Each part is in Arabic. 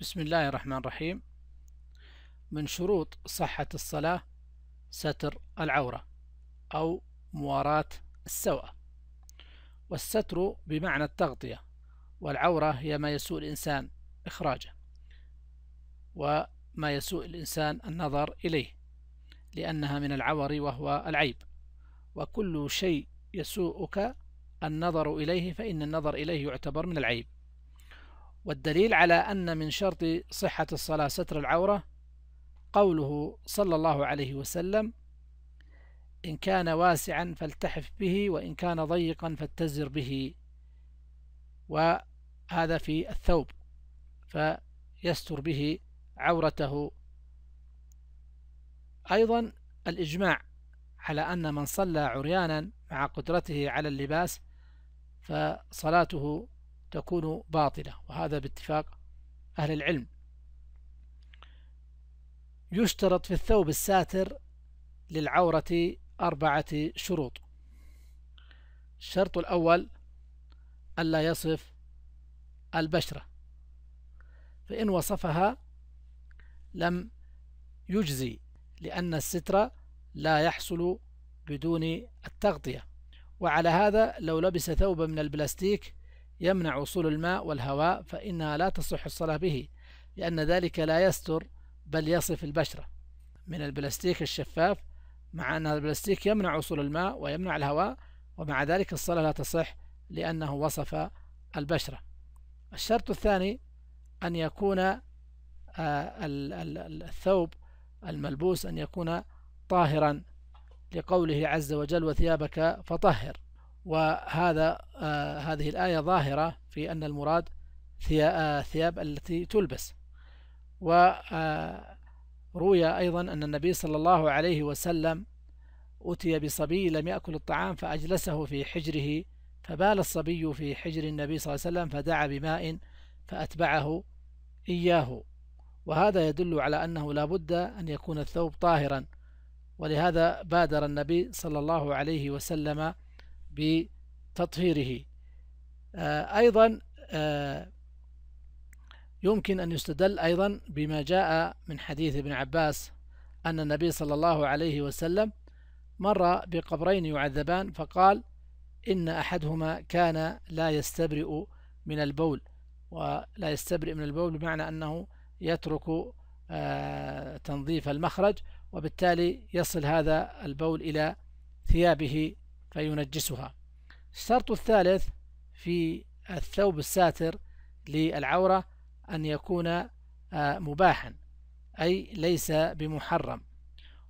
بسم الله الرحمن الرحيم من شروط صحة الصلاة ستر العورة أو مواراة السوءة والستر بمعنى التغطية والعورة هي ما يسوء الإنسان إخراجه وما يسوء الإنسان النظر إليه لأنها من العور وهو العيب وكل شيء يسوءك النظر إليه فإن النظر إليه يعتبر من العيب والدليل على أن من شرط صحة الصلاة ستر العورة قوله صلى الله عليه وسلم إن كان واسعا فالتحف به وإن كان ضيقا فاتزر به وهذا في الثوب فيستر به عورته أيضا الإجماع على أن من صلى عريانا مع قدرته على اللباس فصلاته تكون باطلة وهذا باتفاق أهل العلم يشترط في الثوب الساتر للعورة أربعة شروط الشرط الأول ألا يصف البشرة فإن وصفها لم يجزي لأن الستر لا يحصل بدون التغطية وعلى هذا لو لبس ثوبا من البلاستيك يمنع وصول الماء والهواء فإنها لا تصح الصلاة به لأن ذلك لا يستر بل يصف البشرة من البلاستيك الشفاف مع أن البلاستيك يمنع وصول الماء ويمنع الهواء ومع ذلك الصلاة لا تصح لأنه وصف البشرة الشرط الثاني أن يكون آه، الثوب الملبوس أن يكون طاهرا لقوله عز وجل وثيابك فطهر وهذا آه هذه الآية ظاهرة في أن المراد آه، ثياب التي تلبس وروي آه، أيضا أن النبي صلى الله عليه وسلم أتي بصبي لم يأكل الطعام فأجلسه في حجره فبال الصبي في حجر النبي صلى الله عليه وسلم فدعا بماء فأتبعه إياه وهذا يدل على أنه لا بد أن يكون الثوب طاهرا ولهذا بادر النبي صلى الله عليه وسلم بتطهيره آه، أيضا آه، يمكن أن يستدل أيضا بما جاء من حديث ابن عباس أن النبي صلى الله عليه وسلم مر بقبرين يعذبان فقال إن أحدهما كان لا يستبرئ من البول ولا يستبرئ من البول بمعنى أنه يترك آه، تنظيف المخرج وبالتالي يصل هذا البول إلى ثيابه فينجسها الشرط الثالث في الثوب الساتر للعورة أن يكون آه، مباحا أي ليس بمحرم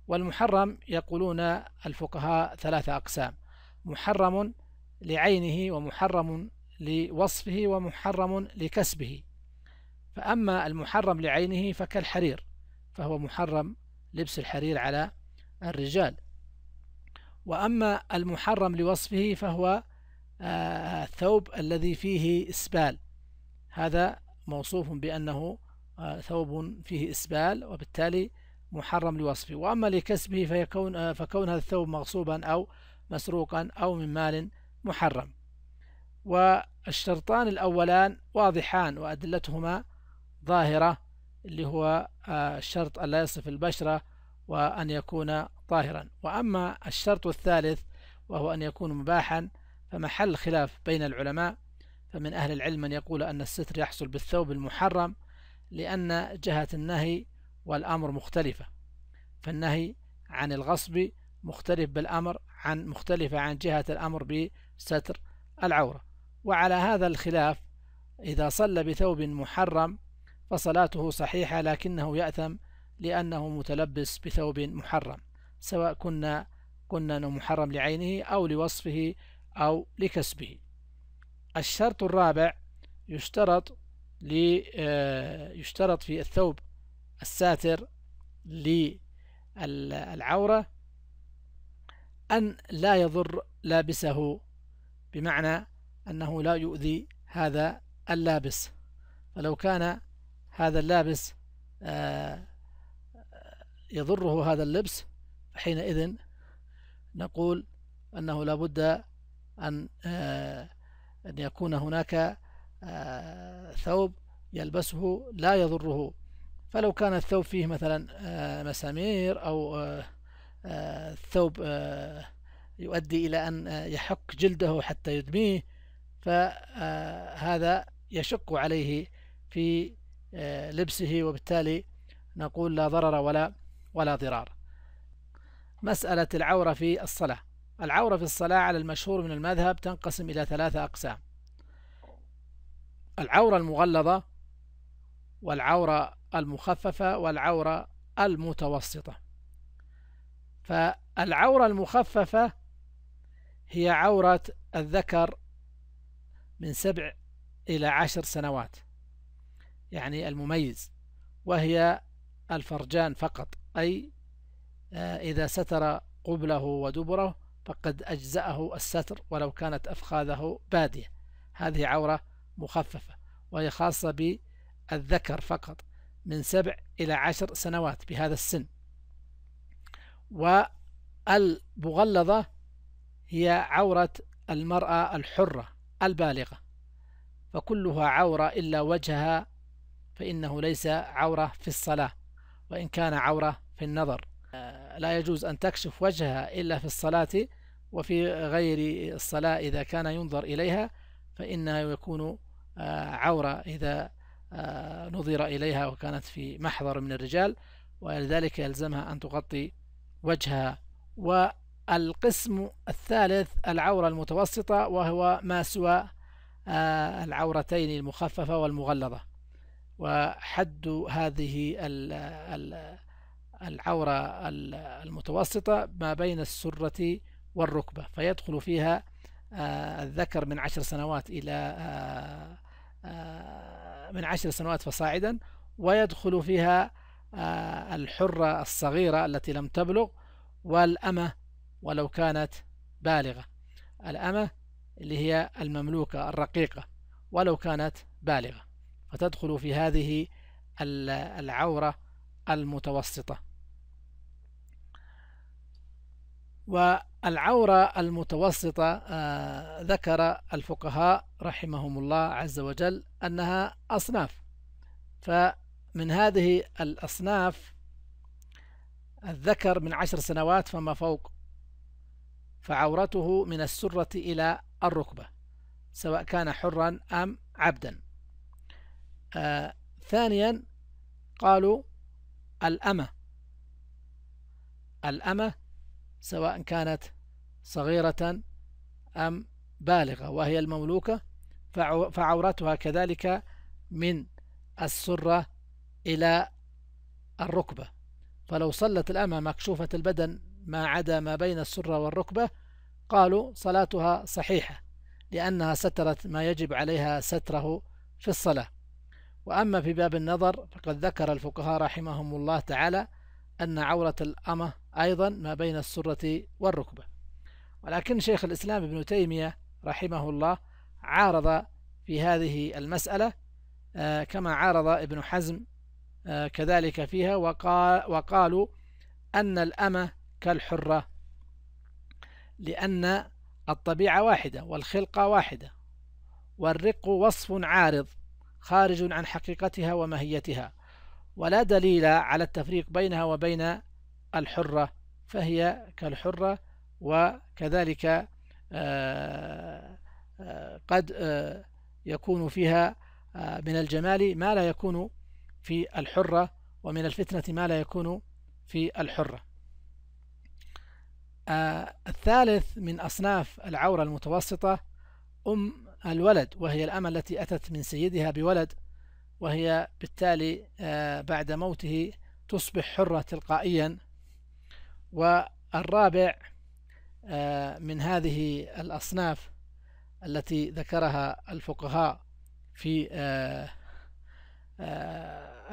والمحرم يقولون الفقهاء ثلاثة أقسام محرم لعينه ومحرم لوصفه ومحرم لكسبه فأما المحرم لعينه فكالحرير فهو محرم لبس الحرير على الرجال وأما المحرم لوصفه فهو آه، الثوب الذي فيه إسبال هذا موصوف بأنه آه، ثوب فيه إسبال وبالتالي محرم لوصفه وأما لكسبه فيكون آه، فكون هذا الثوب مغصوبا أو مسروقا أو من مال محرم والشرطان الأولان واضحان وأدلتهما ظاهرة اللي هو الشرط ألا يصف البشرة وأن يكون طاهرا وأما الشرط الثالث وهو أن يكون مباحا فمحل خلاف بين العلماء فمن أهل العلم من يقول أن الستر يحصل بالثوب المحرم لأن جهة النهي والأمر مختلفة فالنهي عن الغصب مختلف بالأمر عن مختلفة عن جهة الأمر بستر العورة وعلى هذا الخلاف إذا صلى بثوب محرم فصلاته صحيحة لكنه يأثم لأنه متلبس بثوب محرم سواء كنا قلنا أنه محرم لعينه أو لوصفه أو لكسبه الشرط الرابع يشترط آه، يشترط في الثوب الساتر للعورة أن لا يضر لابسه بمعنى أنه لا يؤذي هذا اللابس فلو كان هذا اللابس آه يضره هذا اللبس فحينئذ نقول أنه لابد أن آه، أن يكون هناك آه، ثوب يلبسه لا يضره فلو كان الثوب فيه مثلا آه، مسامير أو الثوب يؤدي إلى أن يحك جلده حتى يدميه فهذا يشق عليه في لبسه وبالتالي نقول لا ضرر ولا ولا ضرار مسألة العورة في الصلاة العورة في الصلاة على المشهور من المذهب تنقسم إلى ثلاثة أقسام العورة المغلظة والعورة المخففة والعورة المتوسطة فالعورة المخففة هي عورة الذكر من سبع إلى عشر سنوات يعني المميز وهي الفرجان فقط أي آه، إذا ستر قبله ودبره فقد أجزأه الستر ولو كانت أفخاذه بادية هذه عورة مخففة وهي خاصة بالذكر فقط من سبع إلى عشر سنوات بهذا السن والمغلظة هي عورة المرأة الحرة البالغة فكلها عورة إلا وجهها فإنه ليس عورة في الصلاة وإن كان عورة في النظر آه، لا يجوز أن تكشف وجهها إلا في الصلاة وفي غير الصلاة إذا كان ينظر إليها فإنها يكون آه، عورة إذا آه، نظر إليها وكانت في محضر من الرجال ولذلك يلزمها أن تغطي وجهها والقسم الثالث العورة المتوسطة وهو ما سوى العورتين المخففة والمغلظة وحد هذه العورة المتوسطة ما بين السرة والركبة فيدخل فيها آه، الذكر من عشر سنوات إلى آه، آه، من عشر سنوات فصاعدا ويدخل فيها الحرة الصغيرة التي لم تبلغ والأمة ولو كانت بالغة الأمة اللي هي المملوكة الرقيقة ولو كانت بالغة فتدخل في هذه العورة المتوسطة والعورة المتوسطة آه، ذكر الفقهاء رحمهم الله عز وجل أنها أصناف فمن هذه الأصناف الذكر من عشر سنوات فما فوق فعورته من السرة إلى الركبة سواء كان حرا أم عبدا آه ثانيا قالوا الأمة الأمة سواء كانت صغيرة أم بالغة وهي المملوكة فعورتها كذلك من السرة إلى الركبة فلو صلت الأمة مكشوفة البدن ما عدا ما بين السرة والركبة قالوا صلاتها صحيحة لأنها سترت ما يجب عليها ستره في الصلاة وأما في باب النظر فقد ذكر الفقهاء رحمهم الله تعالى أن عورة الأمة أيضا ما بين السرة والركبة ولكن شيخ الإسلام ابن تيمية رحمه الله عارض في هذه المسألة آه، كما عارض ابن حزم آه، كذلك فيها وقال وقالوا أن الأمة كالحرة لأن الطبيعة واحدة والخلقة واحدة والرق وصف عارض خارج عن حقيقتها وماهيتها ولا دليل على التفريق بينها وبين الحرة فهي كالحرة وكذلك آه، آه، قد آه، يكون فيها من الجمال ما لا يكون في الحرة ومن الفتنة ما لا يكون في الحرة الثالث من أصناف العورة المتوسطة أم الولد وهي الأمة التي أتت من سيدها بولد وهي بالتالي آه، بعد موته تصبح حرة تلقائيا والرابع آه، من هذه الأصناف التي ذكرها الفقهاء في آه،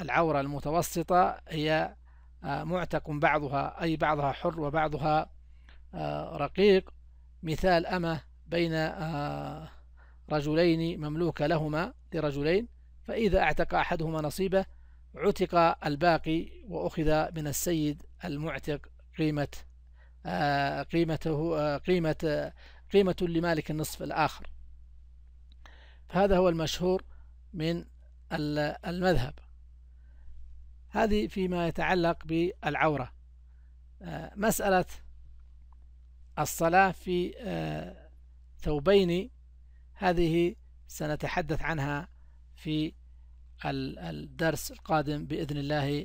العورة المتوسطة هي معتق بعضها أي بعضها حر وبعضها رقيق مثال أمة بين رجلين مملوك لهما لرجلين فإذا اعتق أحدهما نصيبه عتق الباقي وأخذ من السيد المعتق قيمة آه، قيمته آه، قيمة قيمة لمالك النصف الآخر فهذا هو المشهور من المذهب هذه فيما يتعلق بالعورة آه، مسألة الصلاة في ثوبين هذه سنتحدث عنها في الدرس القادم بإذن الله